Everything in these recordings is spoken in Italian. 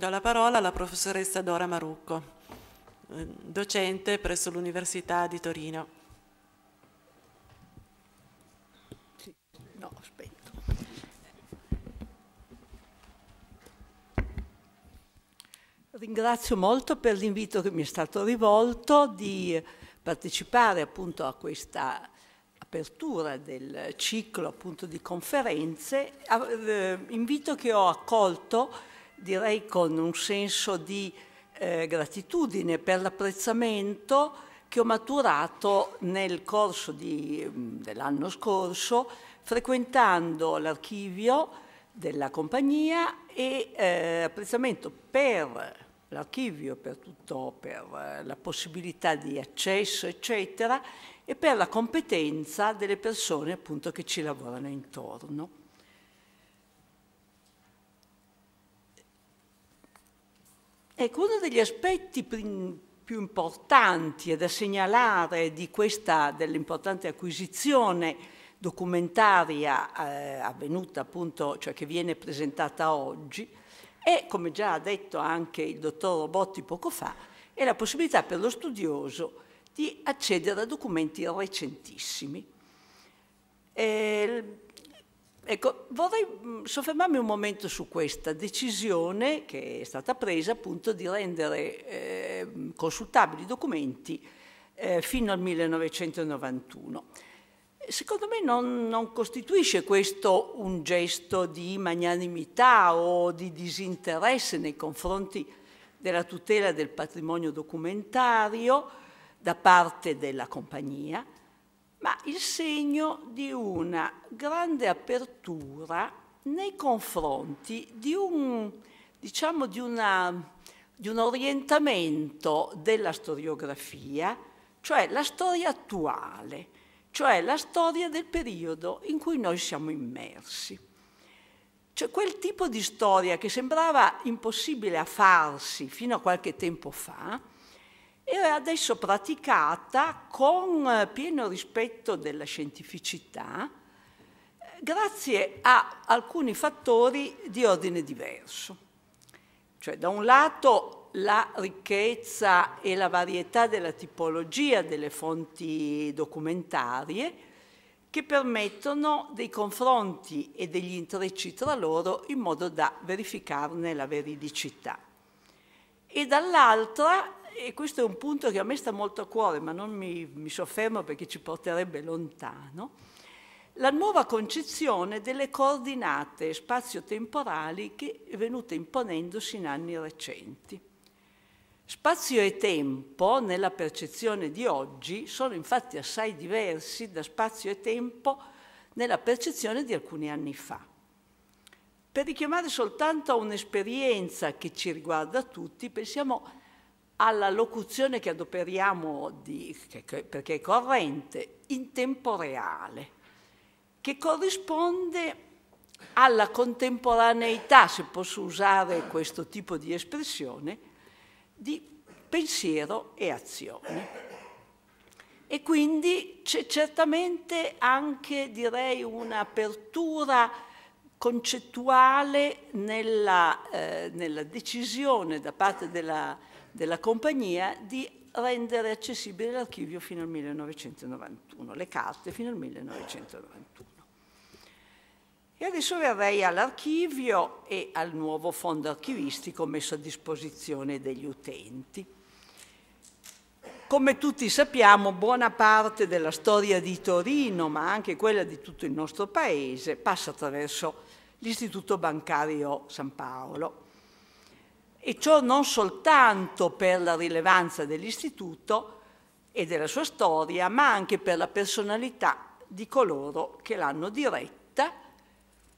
Do la parola alla professoressa Dora Marucco, eh, docente presso l'Università di Torino. Sì, Ringrazio molto per l'invito che mi è stato rivolto di partecipare appunto a questa apertura del ciclo appunto di conferenze, eh, invito che ho accolto direi con un senso di eh, gratitudine per l'apprezzamento che ho maturato nel corso mm, dell'anno scorso frequentando l'archivio della compagnia e eh, apprezzamento per l'archivio, per, tutto, per eh, la possibilità di accesso, eccetera, e per la competenza delle persone appunto che ci lavorano intorno. Ecco, uno degli aspetti più importanti da segnalare di questa, dell'importante acquisizione documentaria eh, avvenuta appunto, cioè che viene presentata oggi, è, come già ha detto anche il dottor Robotti poco fa, è la possibilità per lo studioso di accedere a documenti recentissimi. Eh, Ecco, vorrei mm, soffermarmi un momento su questa decisione che è stata presa appunto di rendere eh, consultabili i documenti eh, fino al 1991. Secondo me non, non, costituisce questo un gesto di magnanimità o di disinteresse nei confronti della tutela del patrimonio documentario da parte della compagnia, ma il segno di una grande apertura nei confronti di un, diciamo, di una, di un orientamento della storiografia, cioè la storia attuale, cioè la storia del periodo in cui noi siamo immersi. Cioè quel tipo di storia che sembrava impossibile a farsi fino a qualche tempo fa, e adesso praticata con eh, pieno rispetto della scientificità eh, grazie a alcuni fattori di ordine diverso. Cioè da un lato la ricchezza e la varietà della tipologia delle fonti documentarie che permettono dei confronti e degli intrecci tra loro in modo da verificarne la veridicità e dall'altra e questo è un punto che a me sta molto a cuore, ma non mi, mi soffermo perché ci porterebbe lontano. La nuova concezione delle coordinate spazio-temporali che è venuta imponendosi in anni recenti. Spazio e tempo, nella percezione di oggi, sono infatti assai diversi da spazio e tempo nella percezione di alcuni anni fa. Per richiamare soltanto a un'esperienza che ci riguarda tutti, pensiamo alla locuzione che adoperiamo, di, che, che, perché è corrente, in tempo reale, che corrisponde alla contemporaneità, se posso usare questo tipo di espressione, di pensiero e azione. E quindi c'è certamente anche, direi, un'apertura concettuale nella, eh, nella decisione da parte della, della compagnia di rendere accessibile l'archivio fino al 1991, le carte fino al 1991. E adesso verrei all'archivio e al nuovo fondo archivistico messo a disposizione degli utenti. Come tutti sappiamo, buona parte della storia di Torino, ma anche quella di tutto il nostro paese, passa attraverso l'Istituto Bancario San Paolo. E ciò non soltanto per la rilevanza dell'istituto e della sua storia, ma anche per la personalità di coloro che l'hanno diretta,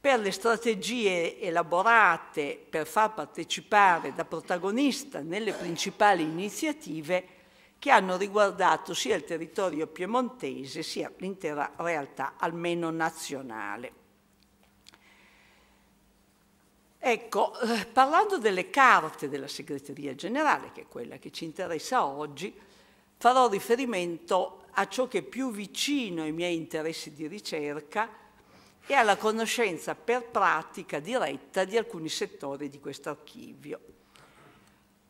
per le strategie elaborate per far partecipare da protagonista nelle principali iniziative che hanno riguardato sia il territorio piemontese sia l'intera realtà, almeno nazionale. Ecco, eh, parlando delle carte della segreteria generale, che è quella che ci interessa oggi, farò riferimento a ciò che è più vicino ai miei interessi di ricerca e alla conoscenza per pratica diretta di alcuni settori di questo archivio.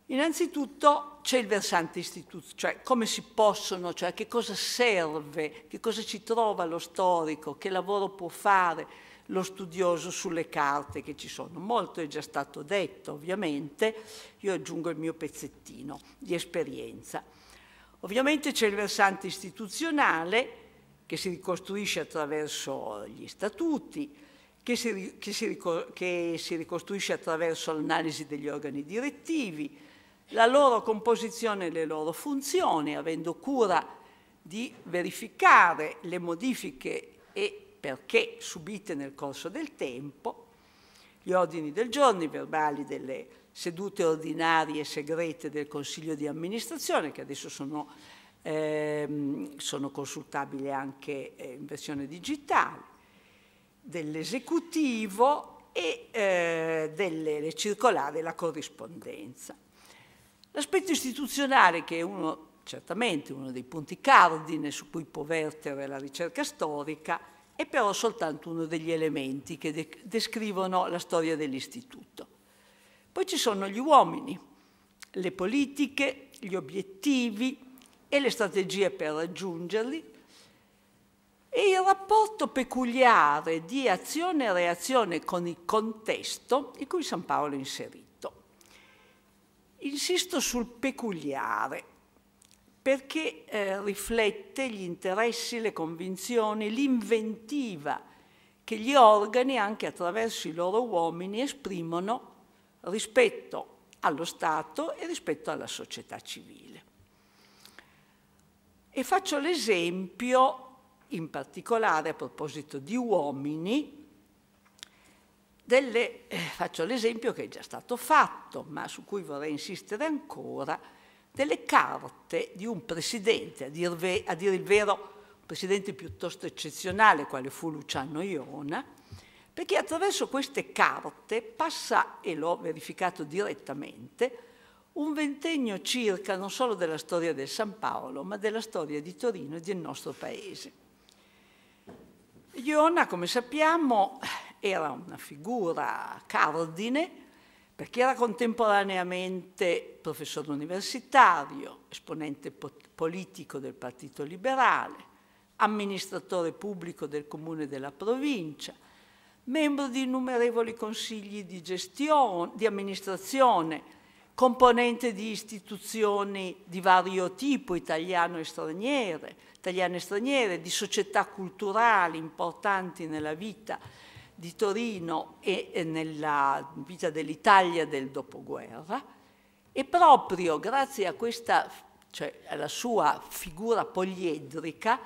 Innanzitutto c'è il versante istituzionale, cioè come si possono, cioè che cosa serve, che cosa ci trova lo storico, che lavoro può fare, lo studioso sulle carte che ci sono. Molto è già stato detto, ovviamente, io aggiungo il mio pezzettino di esperienza. Ovviamente c'è il versante istituzionale che si ricostruisce attraverso gli statuti, che si, che si, che si ricostruisce attraverso l'analisi degli organi direttivi, la loro composizione e le loro funzioni, avendo cura di verificare le modifiche e perché subite nel corso del tempo, gli ordini del giorno, i verbali delle sedute ordinarie segrete del Consiglio di amministrazione, che adesso sono, ehm, sono consultabili anche eh, in versione digitale, dell'esecutivo e eh, delle circolari la corrispondenza. L'aspetto istituzionale, che è uno, certamente uno dei punti cardine su cui può vertere la ricerca storica, è però soltanto uno degli elementi che de descrivono la storia dell'istituto. Poi ci sono gli uomini, le politiche, gli obiettivi e le strategie per raggiungerli e il rapporto peculiare di azione e reazione con il contesto in cui San Paolo è inserito. Insisto sul peculiare, perché eh, riflette gli interessi, le convinzioni, l'inventiva che gli organi, anche attraverso i loro uomini, esprimono rispetto allo Stato e rispetto alla società civile. E faccio l'esempio, in particolare a proposito di uomini, delle, eh, faccio l'esempio che è già stato fatto, ma su cui vorrei insistere ancora, delle carte di un presidente, a dire, ve, a dir il vero, un presidente piuttosto eccezionale, quale fu Luciano Iona, perché attraverso queste carte passa, e l'ho verificato direttamente, un ventennio circa non solo della storia del San Paolo, ma della storia di Torino e del nostro paese. Iona, come sappiamo, era una figura cardine perché era contemporaneamente professore universitario, esponente politico del Partito Liberale, amministratore pubblico del comune della provincia, membro di innumerevoli consigli di, gestione, di amministrazione, componente di istituzioni di vario tipo, italiano e straniere, italiane e straniere, di società culturali importanti nella vita di Torino e nella vita dell'Italia del dopoguerra e proprio grazie a questa, cioè alla sua figura poliedrica,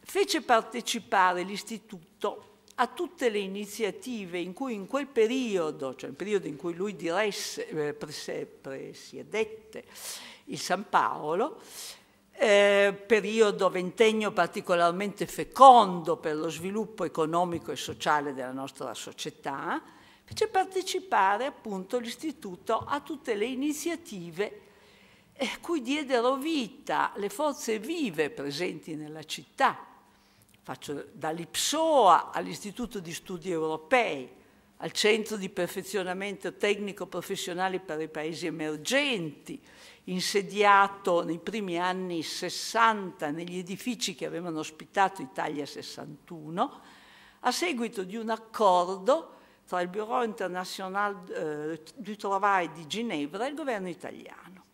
fece partecipare l'Istituto a tutte le iniziative in cui in quel periodo, cioè il periodo in cui lui diresse, eh, presiedette il San Paolo, eh, periodo ventennio particolarmente fecondo per lo sviluppo economico e sociale della nostra società, fece partecipare appunto l'Istituto a tutte le iniziative eh, cui diedero vita le forze vive presenti nella città. Faccio dall'IPSOA all'Istituto di Studi Europei, al Centro di Perfezionamento Tecnico Professionale per i Paesi Emergenti, insediato nei primi anni 60 negli edifici che avevano ospitato Italia 61, a seguito di un accordo tra il Bureau International eh, du Travail di Ginevra e il governo italiano.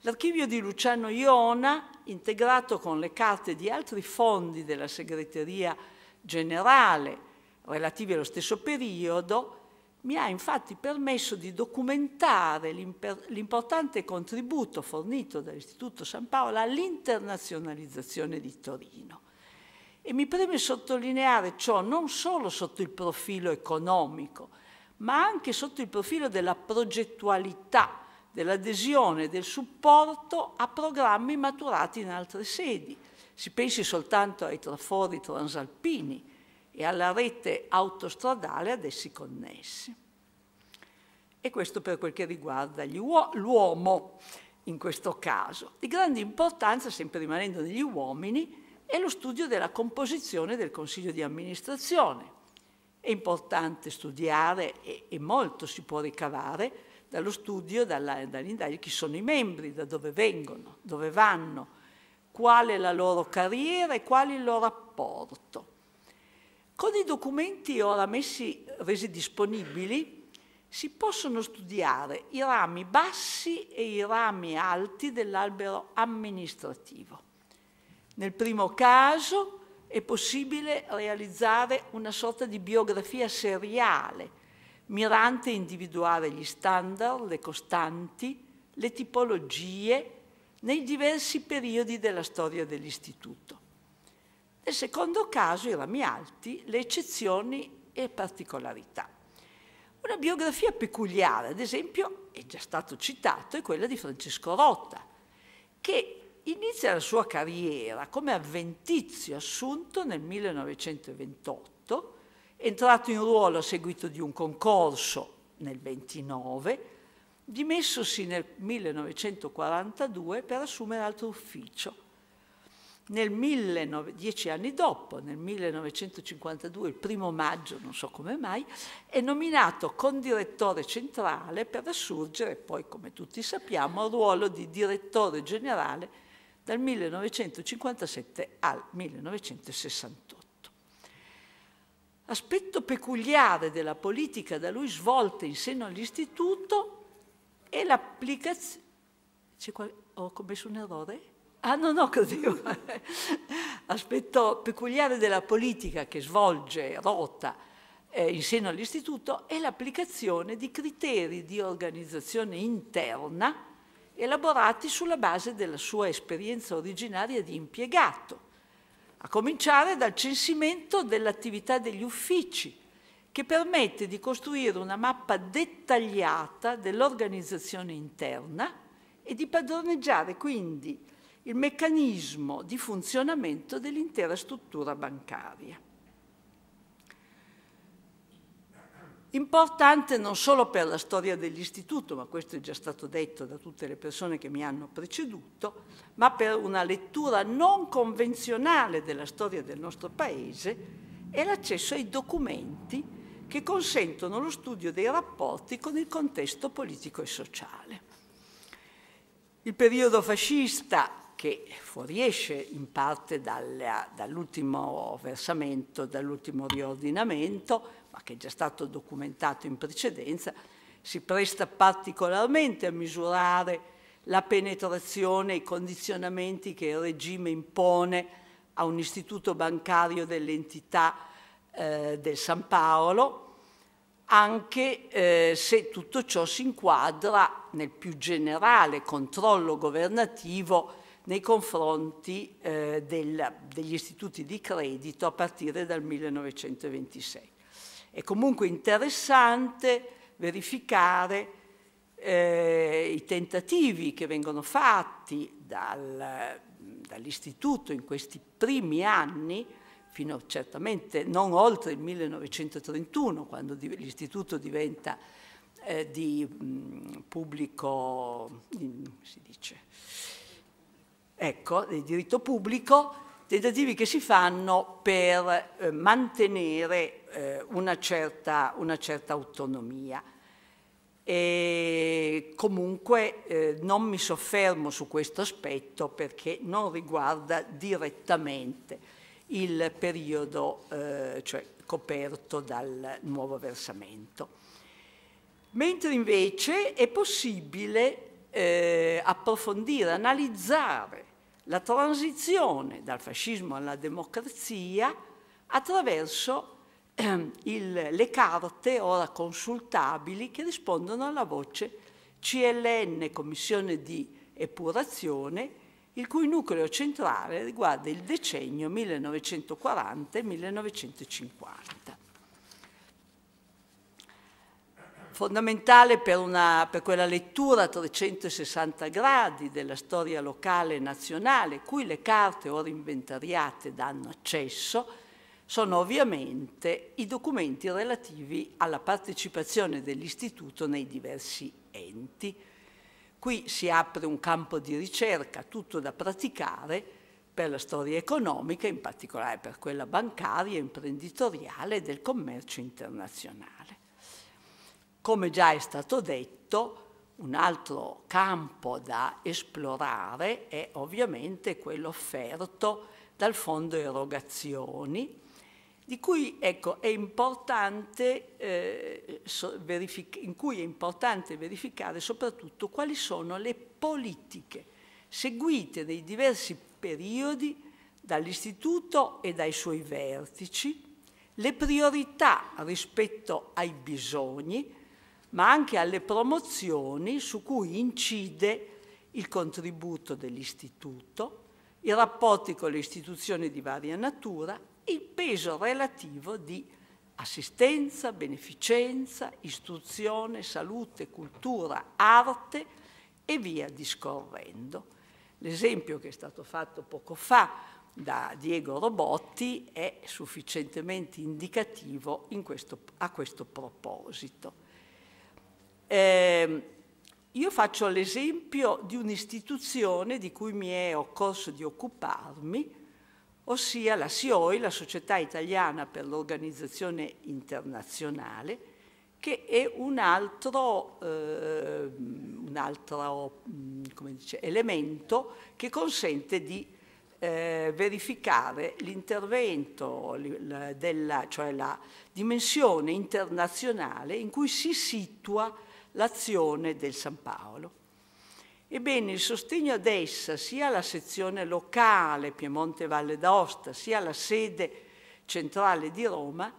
L'archivio di Luciano Iona, integrato con le carte di altri fondi della segreteria generale relativi allo stesso periodo, mi ha infatti permesso di documentare l'importante contributo fornito dall'Istituto San Paolo all'internazionalizzazione di Torino. E mi preme sottolineare ciò non solo sotto il profilo economico, ma anche sotto il profilo della progettualità, dell'adesione, del supporto a programmi maturati in altre sedi. Si pensi soltanto ai trafori transalpini, e alla rete autostradale ad essi connessi. E questo per quel che riguarda l'uomo in questo caso. Di grande importanza, sempre rimanendo negli uomini, è lo studio della composizione del Consiglio di amministrazione. È importante studiare e, e molto si può ricavare dallo studio, dall'indagine, chi sono i membri, da dove vengono, dove vanno, qual è la loro carriera e qual è il loro rapporto. Con i documenti ora messi, resi disponibili si possono studiare i rami bassi e i rami alti dell'albero amministrativo. Nel primo caso è possibile realizzare una sorta di biografia seriale, mirante a individuare gli standard, le costanti, le tipologie nei diversi periodi della storia dell'istituto. Nel secondo caso, i rami alti, le eccezioni e particolarità. Una biografia peculiare, ad esempio, è già stato citato, è quella di Francesco Rotta, che inizia la sua carriera come avventizio assunto nel 1928, entrato in ruolo a seguito di un concorso nel 1929, dimessosi nel 1942 per assumere altro ufficio nel 19, dieci anni dopo, nel 1952, il primo maggio, non so come mai, è nominato condirettore centrale per assurgere poi, come tutti sappiamo, al ruolo di direttore generale dal 1957 al 1968. Aspetto peculiare della politica da lui svolta in seno all'istituto è l'applicazione... Ho commesso un errore? Ah no, no, aspetto peculiare della politica che svolge Rota eh, in seno all'istituto è l'applicazione di criteri di organizzazione interna elaborati sulla base della sua esperienza originaria di impiegato, a cominciare dal censimento dell'attività degli uffici, che permette di costruire una mappa dettagliata dell'organizzazione interna e di padroneggiare quindi il meccanismo di funzionamento dell'intera struttura bancaria. Importante non solo per la storia dell'istituto, ma questo è già stato detto da tutte le persone che mi hanno preceduto, ma per una lettura non convenzionale della storia del nostro Paese è l'accesso ai documenti che consentono lo studio dei rapporti con il contesto politico e sociale. Il periodo fascista che fuoriesce in parte dall'ultimo versamento, dall'ultimo riordinamento, ma che è già stato documentato in precedenza, si presta particolarmente a misurare la penetrazione e i condizionamenti che il regime impone a un istituto bancario dell'entità eh, del San Paolo, anche eh, se tutto ciò si inquadra nel più generale controllo governativo nei confronti eh, del, degli istituti di credito a partire dal 1926. È comunque interessante verificare eh, i tentativi che vengono fatti dal, dall'istituto in questi primi anni, fino certamente non oltre il 1931, quando l'istituto diventa eh, di mh, mm, pubblico, in, si dice, ecco, del diritto pubblico, tentativi che si fanno per eh, mantenere eh, una, certa, una, certa, autonomia. E comunque eh, non mi soffermo su questo aspetto perché non riguarda direttamente il periodo eh, cioè, coperto dal nuovo versamento. Mentre invece è possibile eh, approfondire, analizzare la transizione dal fascismo alla democrazia attraverso ehm, il, le carte ora consultabili che rispondono alla voce CLN, Commissione di Epurazione, il cui nucleo centrale riguarda il decennio 1940-1950. fondamentale per, una, per, quella lettura a 360 gradi della storia locale e nazionale, cui le carte ora inventariate danno accesso, sono ovviamente i documenti relativi alla partecipazione dell'Istituto nei diversi enti. Qui si apre un campo di ricerca, tutto da praticare, per la storia economica, in particolare per quella bancaria, imprenditoriale e del commercio internazionale. Come già è stato detto, un altro campo da esplorare è ovviamente quello offerto dal fondo erogazioni, di cui, ecco, è eh, in cui è importante verificare soprattutto quali sono le politiche seguite nei diversi periodi dall'istituto e dai suoi vertici, le priorità rispetto ai bisogni, ma anche alle promozioni su cui incide il contributo dell'istituto, i rapporti con le istituzioni di varia natura, il peso relativo di assistenza, beneficenza, istruzione, salute, cultura, arte e via discorrendo. L'esempio che è stato fatto poco fa da Diego Robotti è sufficientemente indicativo questo, a questo proposito. Eh, io faccio l'esempio di un'istituzione di cui mi è occorso di occuparmi, ossia la SIOI, la Società Italiana per l'Organizzazione Internazionale, che è un altro, eh, un altro dice, elemento che consente di eh, verificare l'intervento, della, cioè la dimensione internazionale in cui si situa l'azione del San Paolo. Ebbene, il sostegno ad essa, sia alla sezione locale Piemonte Valle d'Aosta, sia alla sede centrale di Roma,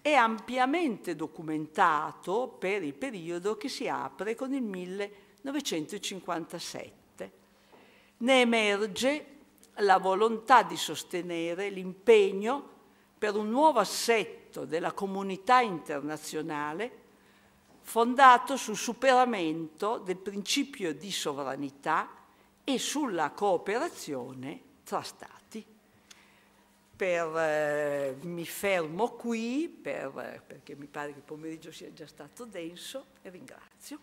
è ampiamente documentato per il periodo che si apre con il 1957. Ne emerge la volontà di sostenere l'impegno per un nuovo assetto della comunità internazionale fondato sul superamento del principio di sovranità e sulla cooperazione tra Stati. Per, eh, mi fermo qui per, eh, perché mi pare che il pomeriggio sia già stato denso e ringrazio.